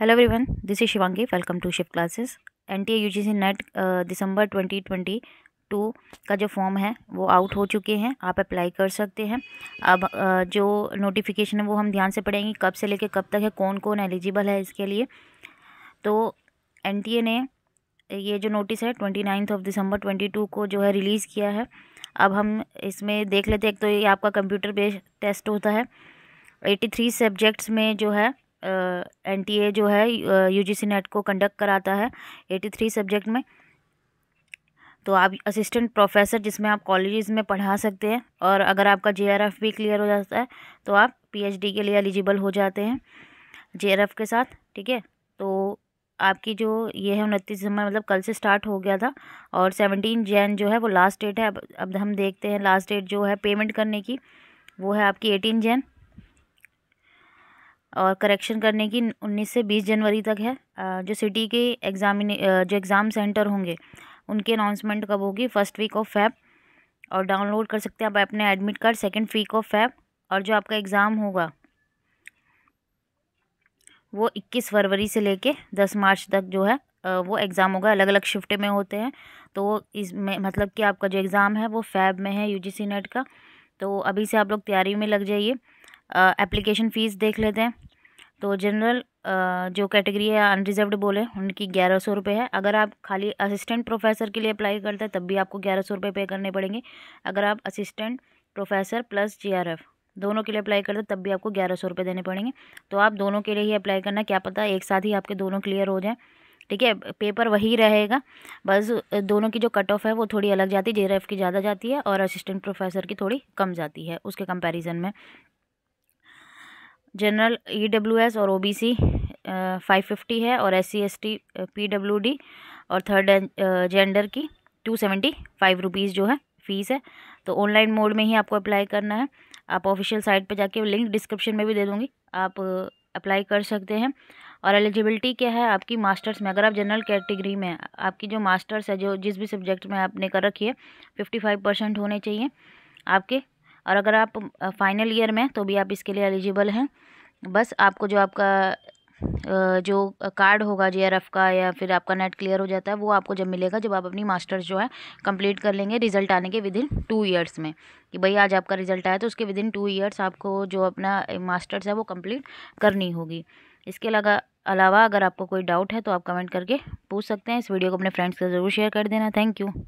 hello everyone this is Shivangi welcome to shift classes N T U G C NET December twenty twenty two का जो form है वो out हो चुके हैं आप अप्लाई कर सकते हैं अब uh, जो नोटिफिकेशन है वो हम ध्यान से पढ़ेंगे कब से लेके कब तक है कौन कौन एलिजिबल है इसके लिए तो एन टी ए ने ये जो नोटिस है twenty ninth of December twenty two को जो है रिलीज़ किया है अब हम इसमें देख लेते हैं एक तो ये आपका कंप्यूटर बेस्ड टेस्ट होता है एट्टी थ्री सब्जेक्ट्स में जो है एन टी ए जो है यू जी सी नेट को कंडक्ट कराता है एटी थ्री सब्जेक्ट में तो आप असिस्टेंट प्रोफेसर जिसमें आप कॉलेजेस में पढ़ा सकते हैं और अगर आपका जे आर एफ़ भी क्लियर हो जाता है तो आप पी एच डी के लिए एलिजिबल हो जाते हैं जे आर एफ़ के साथ ठीक है तो आपकी जो ये है उनतीस दिसंबर मतलब कल से स्टार्ट हो गया था और सेवनटीन जैन जो है वो लास्ट डेट है अब अब हम देखते हैं लास्ट डेट जो है पेमेंट करने की वो है आपकी एटीन जैन और करेक्शन करने की उन्नीस से बीस जनवरी तक है जो सिटी के एग्जामिने जो एग्ज़ाम सेंटर होंगे उनके अनाउंसमेंट कब होगी फर्स्ट वीक ऑफ फैब और डाउनलोड कर सकते हैं आप अपने admit card second week of Feb और जो आपका एग्ज़ाम होगा वो इक्कीस फरवरी से लेके दस मार्च तक जो है वो एग्ज़ाम होगा अलग अलग शिफ्ट में होते हैं तो इस इसमें मतलब कि आपका जो एग्ज़ाम है वो फैब में है यूजीसी नेट का तो अभी से आप लोग तैयारी में लग जाइए एप्लीकेशन फ़ीस देख लेते हैं तो जनरल जो कैटेगरी है अनरिजर्व बोले उनकी ग्यारह सौ रुपये है अगर आप खाली असिस्टेंट प्रोफेसर के लिए अप्लाई करते हैं तब भी आपको ग्यारह सौ रुपये पे करने पड़ेंगे अगर आप असिस्टेंट प्रोफेसर प्लस जीआरएफ दोनों के लिए अप्लाई करते हैं तब भी आपको ग्यारह सौ रुपये देने पड़ेंगे तो आप दोनों के लिए ही अप्लाई करना क्या पता एक साथ ही आपके दोनों क्लियर हो जाएँ ठीक है पेपर वही रहेगा बस दोनों की जो कट ऑफ है वो थोड़ी अलग जाती है जे की ज़्यादा जाती है और असिस्टेंट प्रोफेसर की थोड़ी कम जाती है उसके कंपेरिजन में जनरल ई डब्ल्यू एस और O B C five fifty है और S C S T P W D और थर्ड जेंडर की टू सेवेंटी फाइव रुपीज़ जो है फ़ीस है तो ऑनलाइन मोड में ही आपको अप्लाई करना है आप ऑफिशियल साइट पर जाके लिंक डिस्क्रिप्शन में भी दे दूँगी आप अप्लाई कर सकते हैं और एलिजिबिलिटी क्या है आपकी मास्टर्स में अगर आप जनरल कैटेगरी में आपकी जो मास्टर्स है जो जिस भी सब्जेक्ट में आपने कर रखी है फिफ्टी फाइव परसेंट होने चाहिए आपके और अगर आप फाइनल ईयर में तो भी आप इसके लिए एलिजिबल हैं बस आपको जो आपका जो कार्ड होगा जे का या फिर आपका नेट क्लियर हो जाता है वो आपको जब मिलेगा जब आप अपनी मास्टर्स जो है कंप्लीट कर लेंगे रिजल्ट आने के विद इन टू ईयर्स में कि भाई आज आपका रिजल्ट आया तो उसके विद इन टू ईयर्स आपको जो अपना मास्टर्स है वो कंप्लीट करनी होगी इसके अलावा अलावा अगर आपको कोई डाउट है तो आप कमेंट करके पूछ सकते हैं इस वीडियो को अपने फ्रेंड्स से ज़रूर शेयर कर देना थैंक यू